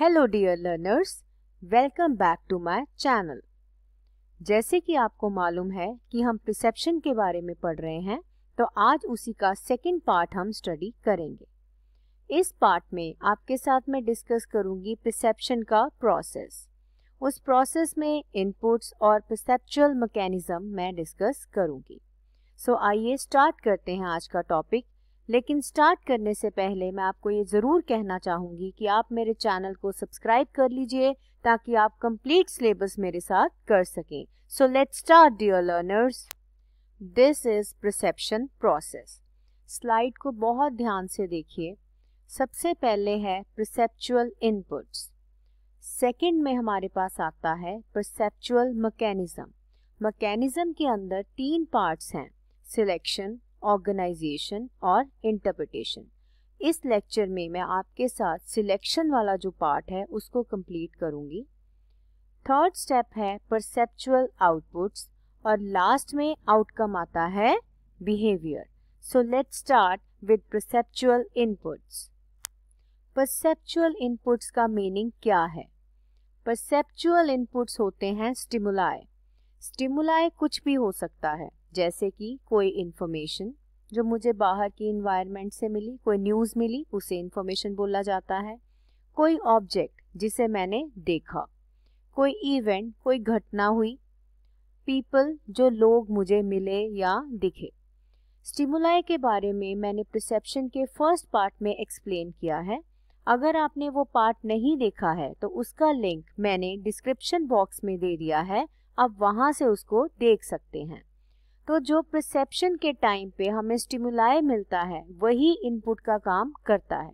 hello dear learners welcome back to my channel जैसे कि आपको मालूम है कि हम प्रिसेप्शन के बारे में पढ़ रहे हैं तो आज उसी का सेकंड पार्ट हम स्टडी करेंगे इस पार्ट में आपके साथ मैं डिस्कस करूंगी प्रिसेप्शन का प्रोसेस उस प्रोसेस में इनपुट्स और प्रसेप्चुअल मैकेनिज्म मैं डिस्कस करूंगी सो so, आइए स्टार्ट करते हैं आज का टॉपिक लेकिन स्टार्ट करने से पहले मैं आपको ये ज़रूर कहना चाहूँगी कि आप मेरे चैनल को सब्सक्राइब कर लीजिए ताकि आप कंप्लीट सिलेबस मेरे साथ कर सकें so let start dear learners this is perception process slide को बहुत ध्यान से देखिए सबसे पहले है प्रसप्चुअल इनपुट्स सेकेंड में हमारे पास आता है परसेप्चुअल मकैनिज़म मकैनिज़म के अंदर तीन पार्ट्स हैं सिलेक्शन ऑर्गेनाइजेशन और इंटरप्रिटेशन इस लेक्चर में मैं आपके साथ सिलेक्शन वाला जो पार्ट है उसको कंप्लीट करूंगी थर्ड स्टेप है परसेप्चुअल आउटपुट्स और लास्ट में आउटकम आता है behaviour so let start with perceptual inputs perceptual inputs का मीनिंग क्या है परसेप्चुअल इनपुट्स होते हैं स्टिमुलाय स्टिमुलाय कुछ भी हो सकता है जैसे कि कोई इन्फॉर्मेशन जो मुझे बाहर की इन्वायरमेंट से मिली कोई न्यूज़ मिली उसे इन्फॉर्मेशन बोला जाता है कोई ऑब्जेक्ट जिसे मैंने देखा कोई इवेंट कोई घटना हुई पीपल जो लोग मुझे मिले या दिखे स्टिमुलाई के बारे में मैंने प्रसप्शन के फर्स्ट पार्ट में एक्सप्लेन किया है अगर आपने वो पार्ट नहीं देखा है तो उसका लिंक मैंने डिस्क्रिप्शन बॉक्स में दे दिया है आप वहाँ से उसको देख सकते हैं तो जो प्रसप्शन के टाइम पे हमें स्टिमुलाई मिलता है वही इनपुट का काम करता है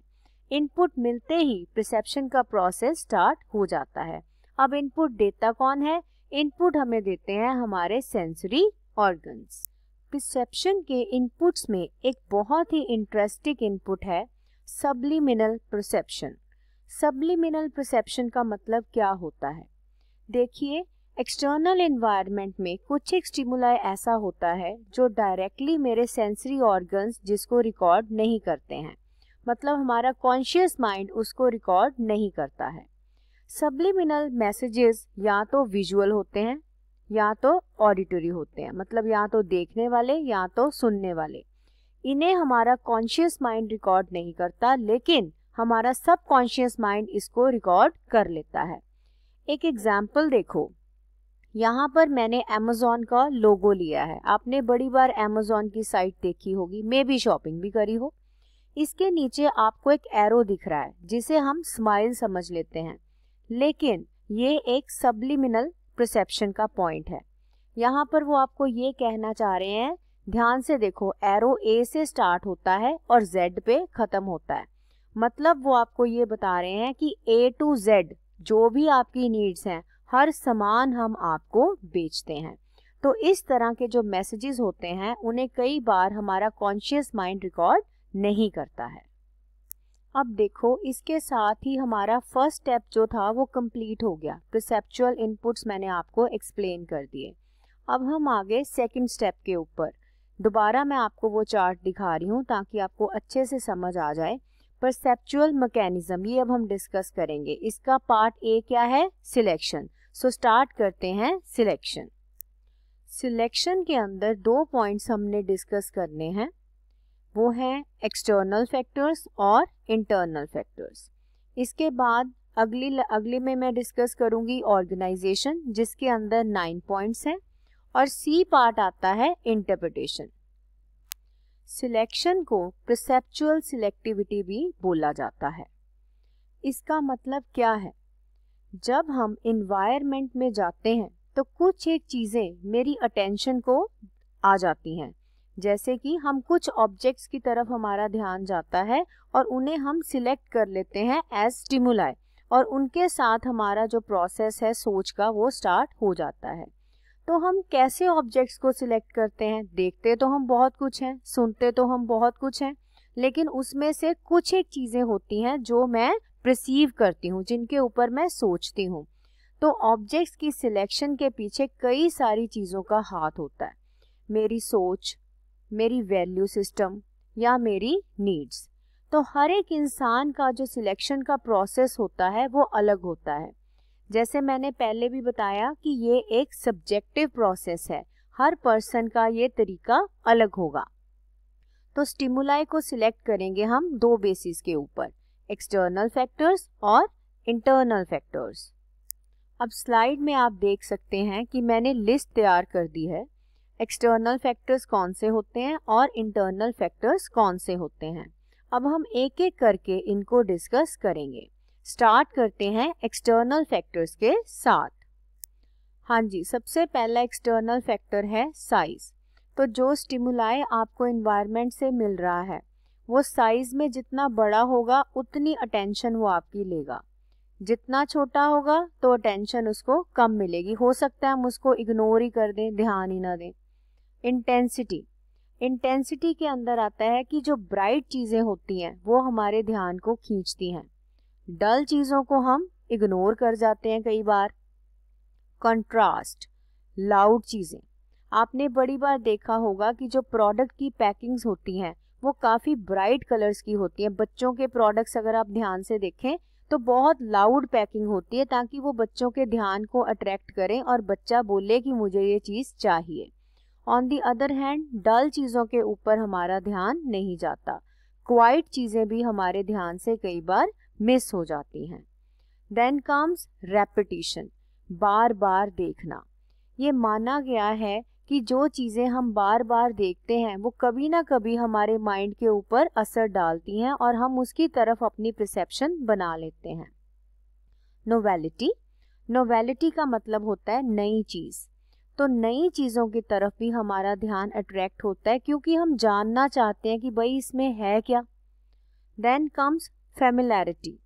इनपुट मिलते ही प्रसप्शन का प्रोसेस स्टार्ट हो जाता है अब इनपुट देता कौन है इनपुट हमें देते हैं हमारे सेंसरी ऑर्गन्स प्रसप्शन के इनपुट्स में एक बहुत ही इंटरेस्टिंग इनपुट है सब्लिमिनल प्रसप्शन सब्लिमिनल प्रसप्शन का मतलब क्या होता है देखिए एक्सटर्नल इन्वायरमेंट में कुछ एक स्टिमुलाई ऐसा होता है जो डायरेक्टली मेरे सेंसरी ऑर्गन्स जिसको रिकॉर्ड नहीं करते हैं मतलब हमारा कॉन्शियस माइंड उसको रिकॉर्ड नहीं करता है सब्लिमिनल मैसेजेस या तो विजुअल होते हैं या तो ऑडिटरी होते हैं मतलब या तो देखने वाले या तो सुनने वाले इन्हें हमारा कॉन्शियस माइंड रिकॉर्ड नहीं करता लेकिन हमारा सब कॉन्शियस माइंड इसको रिकॉर्ड कर लेता है एक एग्जाम्पल देखो यहाँ पर मैंने अमेजोन का लोगो लिया है आपने बड़ी बार अमेजोन की साइट देखी होगी मे भी शॉपिंग भी करी हो इसके नीचे आपको एक एरो दिख रहा है जिसे हम स्माइल समझ लेते हैं लेकिन ये एक सबलिमिनल प्रसप्शन का पॉइंट है यहाँ पर वो आपको ये कहना चाह रहे हैं ध्यान से देखो एरो ए से स्टार्ट होता है और जेड पे खत्म होता है मतलब वो आपको ये बता रहे हैं कि ए टू जेड जो भी आपकी नीड्स हैं हर सामान हम आपको बेचते हैं तो इस तरह के जो मैसेजेस होते हैं उन्हें कई बार हमारा कॉन्शियस माइंड रिकॉर्ड नहीं करता है अब देखो इसके साथ ही हमारा फर्स्ट स्टेप जो था वो कंप्लीट हो गया प्रसेप्चुअल इनपुट्स मैंने आपको एक्सप्लेन कर दिए अब हम आगे सेकंड स्टेप के ऊपर दोबारा मैं आपको वो चार्ट दिखा रही हूँ ताकि आपको अच्छे से समझ आ जाए परसेप्चुअल मैकेनिज्म ये अब हम डिस्कस करेंगे इसका पार्ट ए क्या है सिलेक्शन सो so, स्टार्ट करते हैं सिलेक्शन सिलेक्शन के अंदर दो पॉइंट्स हमने डिस्कस करने हैं वो हैं एक्सटर्नल फैक्टर्स और इंटरनल फैक्टर्स इसके बाद अगली अगले में मैं डिस्कस करूंगी ऑर्गेनाइजेशन जिसके अंदर नाइन पॉइंट्स हैं और सी पार्ट आता है इंटरप्रिटेशन सिलेक्शन को प्रसेप्चुअल सिलेक्टिविटी भी बोला जाता है इसका मतलब क्या है जब हम इन्वायरमेंट में जाते हैं तो कुछ एक चीज़ें मेरी अटेंशन को आ जाती हैं जैसे कि हम कुछ ऑब्जेक्ट्स की तरफ हमारा ध्यान जाता है और उन्हें हम सिलेक्ट कर लेते हैं एज स्टिमुलाई और उनके साथ हमारा जो प्रोसेस है सोच का वो स्टार्ट हो जाता है तो हम कैसे ऑब्जेक्ट्स को सिलेक्ट करते हैं देखते तो हम बहुत कुछ हैं सुनते तो हम बहुत कुछ हैं लेकिन उसमें से कुछ एक चीज़ें होती हैं जो मैं प्रसीव करती हूँ जिनके ऊपर मैं सोचती हूँ तो ऑब्जेक्ट्स की सिलेक्शन के पीछे कई सारी चीज़ों का हाथ होता है मेरी सोच मेरी वैल्यू सिस्टम या मेरी नीड्स तो हर एक इंसान का जो सिलेक्शन का प्रोसेस होता है वो अलग होता है जैसे मैंने पहले भी बताया कि ये एक सब्जेक्टिव प्रोसेस है हर पर्सन का ये तरीका अलग होगा तो स्टिमुलाई को सिलेक्ट करेंगे हम दो बेसिस के ऊपर एक्सटर्नल फैक्टर्स और इंटरनल फैक्टर्स अब स्लाइड में आप देख सकते हैं कि मैंने लिस्ट तैयार कर दी है एक्सटर्नल फैक्टर्स कौन से होते हैं और इंटरनल फैक्टर्स कौन से होते हैं अब हम एक एक करके इनको डिस्कस करेंगे स्टार्ट करते हैं एक्सटर्नल फैक्टर्स के साथ हाँ जी सबसे पहला एक्सटर्नल फैक्टर है साइज तो जो स्टिमुलाई आपको इन्वायरमेंट से मिल रहा है वो साइज में जितना बड़ा होगा उतनी अटेंशन वो आपकी लेगा जितना छोटा होगा तो अटेंशन उसको कम मिलेगी हो सकता है हम उसको इग्नोर ही कर दें ध्यान ही ना दें इंटेंसिटी इंटेंसिटी के अंदर आता है कि जो ब्राइट चीज़ें होती हैं वो हमारे ध्यान को खींचती हैं डल चीज़ों को हम इग्नोर कर जाते हैं कई बार कंट्रास्ट लाउड चीज़ें आपने बड़ी बार देखा होगा कि जो प्रोडक्ट की पैकिंग्स होती हैं वो काफ़ी ब्राइट कलर्स की होती है बच्चों के प्रोडक्ट्स अगर आप ध्यान से देखें तो बहुत लाउड पैकिंग होती है ताकि वो बच्चों के ध्यान को अट्रैक्ट करें और बच्चा बोले कि मुझे ये चीज़ चाहिए on the other hand dull चीज़ों के ऊपर हमारा ध्यान नहीं जाता क्वाइट चीज़ें भी हमारे ध्यान से कई बार मिस हो जाती हैं देन कम्स रेपिटिशन बार बार देखना ये माना गया है कि जो चीज़ें हम बार बार देखते हैं वो कभी ना कभी हमारे माइंड के ऊपर असर डालती हैं और हम उसकी तरफ अपनी परसेप्शन बना लेते हैं नोवेलिटी नोवेलिटी का मतलब होता है नई चीज़ तो नई चीज़ों की तरफ भी हमारा ध्यान अट्रैक्ट होता है क्योंकि हम जानना चाहते हैं कि भाई इसमें है क्या देन कम्स फेमिलैरिटी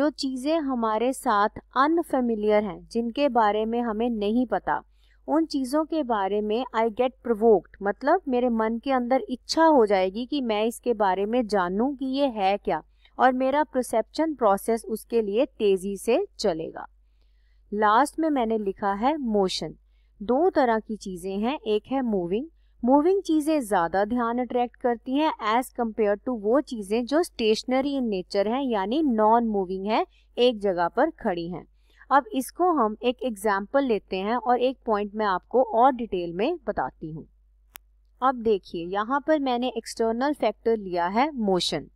जो चीज़ें हमारे साथ अनफेमिलियर हैं जिनके बारे में हमें नहीं पता उन चीज़ों के बारे में आई गेट प्रवोक्ड मतलब मेरे मन के अंदर इच्छा हो जाएगी कि मैं इसके बारे में जानूं कि ये है क्या और मेरा प्रसप्शन प्रोसेस उसके लिए तेज़ी से चलेगा लास्ट में मैंने लिखा है मोशन दो तरह की चीज़ें हैं एक है मूविंग मूविंग चीज़ें ज़्यादा ध्यान अट्रैक्ट करती हैं एज कम्पेयर टू वो चीज़ें जो स्टेशनरी इन नेचर हैं यानी नॉन मूविंग हैं एक जगह पर खड़ी हैं अब इसको हम एक एग्जाम्पल लेते हैं और एक पॉइंट मैं आपको और डिटेल में बताती हूँ अब देखिए यहाँ पर मैंने एक्सटर्नल फैक्टर लिया है मोशन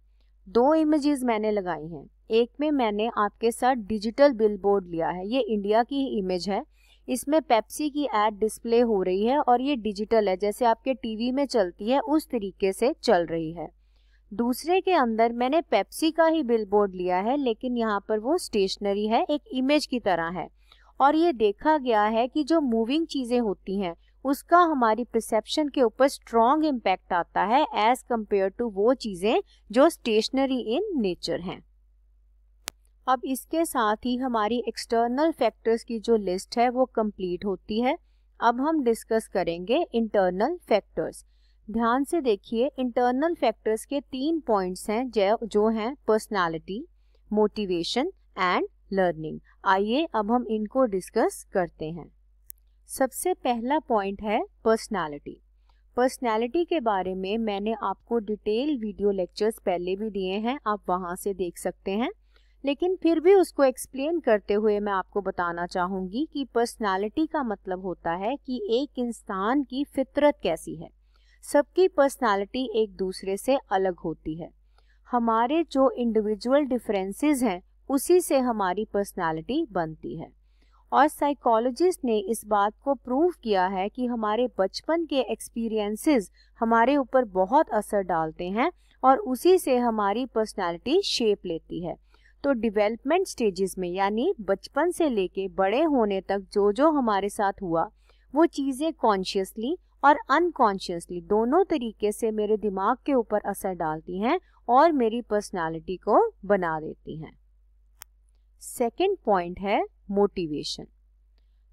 दो इमेजेस मैंने लगाई हैं एक में मैंने आपके साथ डिजिटल बिलबोर्ड लिया है ये इंडिया की इमेज है इसमें पेप्सी की एड डिस्प्ले हो रही है और ये डिजिटल है जैसे आपके टीवी में चलती है उस तरीके से चल रही है दूसरे के अंदर मैंने पेप्सी का ही बिलबोर्ड लिया है लेकिन यहाँ पर वो स्टेशनरी है एक इमेज की तरह है और ये देखा गया है कि जो मूविंग चीज़ें होती हैं उसका हमारी परसेप्शन के ऊपर स्ट्रॉन्ग इम्पैक्ट आता है एज कम्पेयर टू वो चीज़ें जो स्टेशनरी इन नेचर हैं अब इसके साथ ही हमारी एक्सटर्नल फैक्टर्स की जो लिस्ट है वो कम्प्लीट होती है अब हम डिस्कस करेंगे इंटरनल फैक्टर्स ध्यान से देखिए इंटरनल फैक्टर्स के तीन पॉइंट्स हैं जो जो हैं पर्सनालिटी मोटिवेशन एंड लर्निंग आइए अब हम इनको डिस्कस करते हैं सबसे पहला पॉइंट है पर्सनालिटी पर्सनालिटी के बारे में मैंने आपको डिटेल वीडियो लेक्चर्स पहले भी दिए हैं आप वहां से देख सकते हैं लेकिन फिर भी उसको एक्सप्लेन करते हुए मैं आपको बताना चाहूंगी कि पर्सनालिटी का मतलब होता है कि एक इंसान की फितरत कैसी है सबकी पर्सनालिटी एक दूसरे से अलग होती है हमारे जो इंडिविजुअल डिफरेंसेस हैं उसी से हमारी पर्सनालिटी बनती है और साइकोलॉजिस्ट ने इस बात को प्रूव किया है कि हमारे बचपन के एक्सपीरियंसेस हमारे ऊपर बहुत असर डालते हैं और उसी से हमारी पर्सनालिटी शेप लेती है तो डेवलपमेंट स्टेजेस में यानी बचपन से लेके बड़े होने तक जो जो हमारे साथ हुआ वो चीज़ें कॉन्शियसली और अनकॉन्शियसली दोनों तरीके से मेरे दिमाग के ऊपर असर डालती हैं और मेरी पर्सनालिटी को बना देती हैं सेकेंड पॉइंट है मोटिवेशन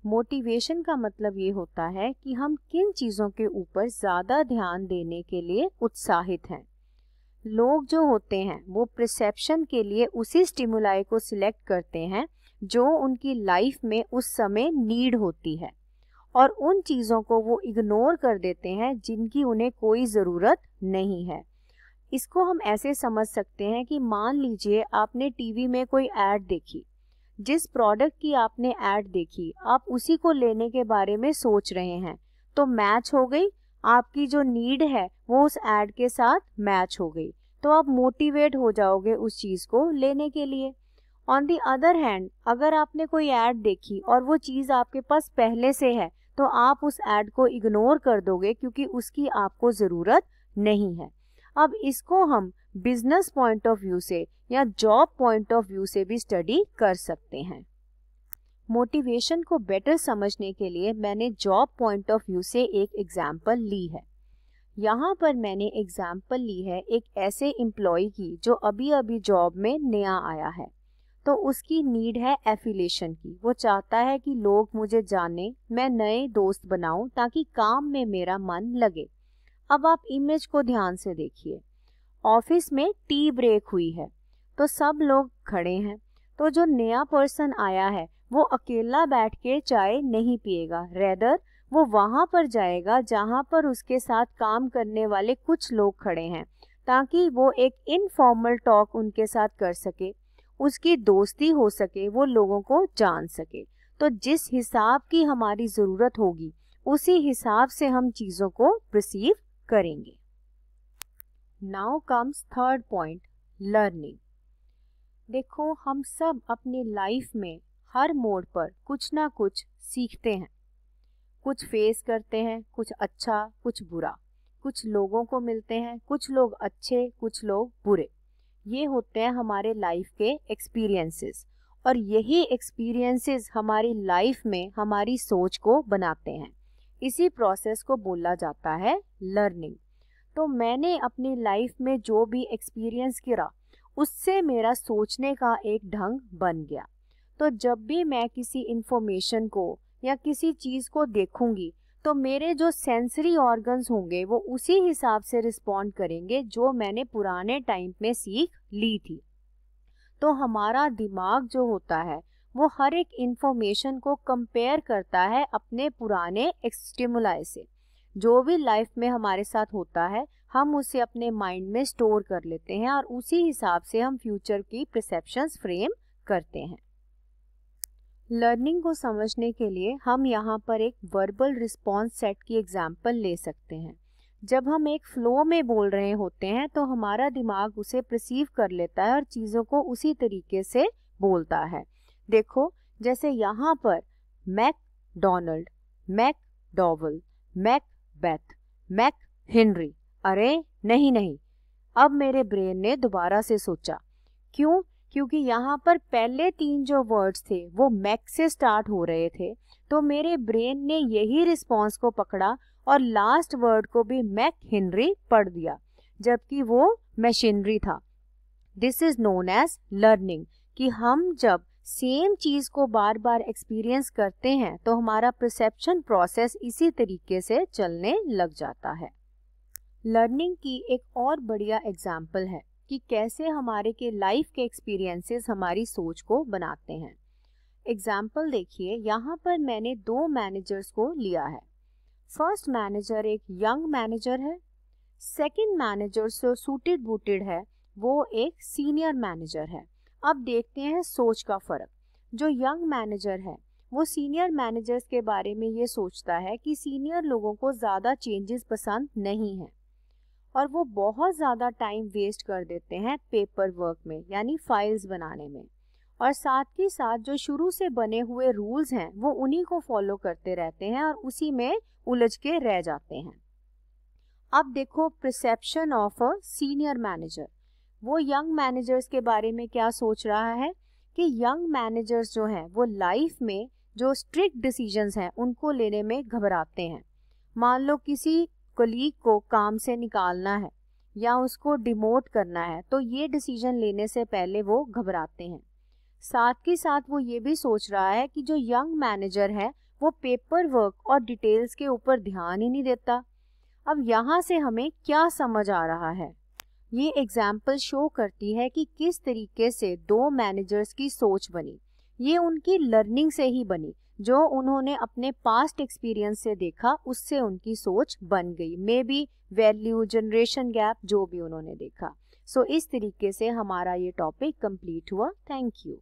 मोटिवेशन का मतलब ये होता है कि हम किन चीज़ों के ऊपर ज़्यादा ध्यान देने के लिए उत्साहित हैं लोग जो होते हैं वो प्रसप्शन के लिए उसी स्टिमुलाई को सिलेक्ट करते हैं जो उनकी लाइफ में उस समय नीड होती है और उन चीज़ों को वो इग्नोर कर देते हैं जिनकी उन्हें कोई ज़रूरत नहीं है इसको हम ऐसे समझ सकते हैं कि मान लीजिए आपने टीवी में कोई ऐड देखी जिस प्रोडक्ट की आपने ऐड देखी आप उसी को लेने के बारे में सोच रहे हैं तो मैच हो गई आपकी जो नीड है वो उस ऐड के साथ मैच हो गई तो आप मोटिवेट हो जाओगे उस चीज़ को लेने के लिए ऑन दी अदर हैंड अगर आपने कोई ऐड देखी और वो चीज़ आपके पास पहले से है तो आप उस एड को इग्नोर कर दोगे क्योंकि उसकी आपको ज़रूरत नहीं है अब इसको हम बिजनेस पॉइंट ऑफ व्यू से या जॉब पॉइंट ऑफ व्यू से भी स्टडी कर सकते हैं मोटिवेशन को बेटर समझने के लिए मैंने जॉब पॉइंट ऑफ व्यू से एक एग्जाम्पल ली है यहाँ पर मैंने एग्जाम्पल ली है एक ऐसे एम्प्लॉय की जो अभी अभी जॉब में नया आया है तो उसकी नीड है एफिलेशन की वो चाहता है कि लोग मुझे जाने मैं नए दोस्त बनाऊं ताकि काम में मेरा मन लगे अब आप इमेज को ध्यान से देखिए ऑफिस में टी ब्रेक हुई है तो सब लोग खड़े हैं तो जो नया पर्सन आया है वो अकेला बैठ के चाय नहीं पिएगा रेदर वो वहाँ पर जाएगा जहाँ पर उसके साथ काम करने वाले कुछ लोग खड़े हैं ताकि वो एक इनफॉर्मल टॉक उनके साथ कर सके उसकी दोस्ती हो सके वो लोगों को जान सके तो जिस हिसाब की हमारी ज़रूरत होगी उसी हिसाब से हम चीज़ों को रिसीव करेंगे now comes third point learning देखो हम सब अपनी लाइफ में हर मोड पर कुछ ना कुछ सीखते हैं कुछ फेस करते हैं कुछ अच्छा कुछ बुरा कुछ लोगों को मिलते हैं कुछ लोग अच्छे कुछ लोग बुरे ये होते हैं हमारे लाइफ के एक्सपीरियंसेस और यही एक्सपीरियंसेस हमारी लाइफ में हमारी सोच को बनाते हैं इसी प्रोसेस को बोला जाता है लर्निंग तो मैंने अपनी लाइफ में जो भी एक्सपीरियंस किया उससे मेरा सोचने का एक ढंग बन गया तो जब भी मैं किसी इन्फॉर्मेशन को या किसी चीज़ को देखूंगी तो मेरे जो सेंसरी ऑर्गन्स होंगे वो उसी हिसाब से रिस्पॉन्ड करेंगे जो मैंने पुराने टाइम में सीख ली थी तो हमारा दिमाग जो होता है वो हर एक इंफॉर्मेशन को कंपेयर करता है अपने पुराने एक्सटिमुलाई से जो भी लाइफ में हमारे साथ होता है हम उसे अपने माइंड में स्टोर कर लेते हैं और उसी हिसाब से हम फ्यूचर की प्रसप्शंस फ्रेम करते हैं लर्निंग को समझने के लिए हम यहाँ पर एक वर्बल रिस्पॉन्स सेट की एग्जाम्पल ले सकते हैं जब हम एक फ्लो में बोल रहे होते हैं तो हमारा दिमाग उसे प्रसीव कर लेता है और चीज़ों को उसी तरीके से बोलता है देखो जैसे यहाँ पर McDonald McDowell Macbeth McHenry अरे नहीं नहीं अब मेरे ब्रेन ने दोबारा से सोचा क्यों क्योंकि यहाँ पर पहले तीन जो वर्ड्स थे वो मैक से स्टार्ट हो रहे थे तो मेरे ब्रेन ने यही रिस्पॉन्स को पकड़ा और लास्ट वर्ड को भी मैक हिनरी पढ़ दिया जबकि वो मशीनरी था this is known as learning कि हम जब सेम चीज को बार बार एक्सपीरियंस करते हैं तो हमारा परसेप्शन प्रोसेस इसी तरीके से चलने लग जाता है लर्निंग की एक और बढ़िया एग्जाम्पल है कि कैसे हमारे के लाइफ के एक्सपीरियंसेस हमारी सोच को बनाते हैं एग्जाम्पल देखिए यहाँ पर मैंने दो मैनेजर्स को लिया है फर्स्ट मैनेजर एक यंग मैनेजर है सेकंड मैनेजर जो सूटेड बूटेड है वो एक सीनियर मैनेजर है अब देखते हैं सोच का फर्क जो यंग मैनेजर है वो सीनियर मैनेजर्स के बारे में ये सोचता है कि सीनियर लोगों को ज़्यादा चेंजेस पसंद नहीं हैं और वो बहुत ज़्यादा टाइम वेस्ट कर देते हैं पेपर वर्क में यानी फाइल्स बनाने में और साथ ही साथ जो शुरू से बने हुए रूल्स हैं वो उन्हीं को फॉलो करते रहते हैं और उसी में उलझ के रह जाते हैं अब देखो perception of a senior manager वो यंग मैनेजर्स के बारे में क्या सोच रहा है कि यंग मैनेजर्स जो हैं वो लाइफ में जो स्ट्रिक्ट डिसीजंस हैं उनको लेने में घबराते हैं मान लो किसी कलीग को काम से निकालना है या उसको डिमोट करना है तो ये डिसीजन लेने से पहले वो घबराते हैं साथ के साथ वो ये भी सोच रहा है कि जो यंग मैनेजर है वो पेपर वर्क और डिटेल्स के ऊपर ध्यान ही नहीं देता अब यहाँ से हमें क्या समझ आ रहा है ये एग्जाम्पल शो करती है कि किस तरीके से दो मैनेजर्स की सोच बनी ये उनकी लर्निंग से ही बनी जो उन्होंने अपने पास्ट एक्सपीरियंस से देखा उससे उनकी सोच बन गई maybe value generation gap जो भी उन्होंने देखा सो so, इस तरीके से हमारा ये टॉपिक कंप्लीट हुआ थैंक यू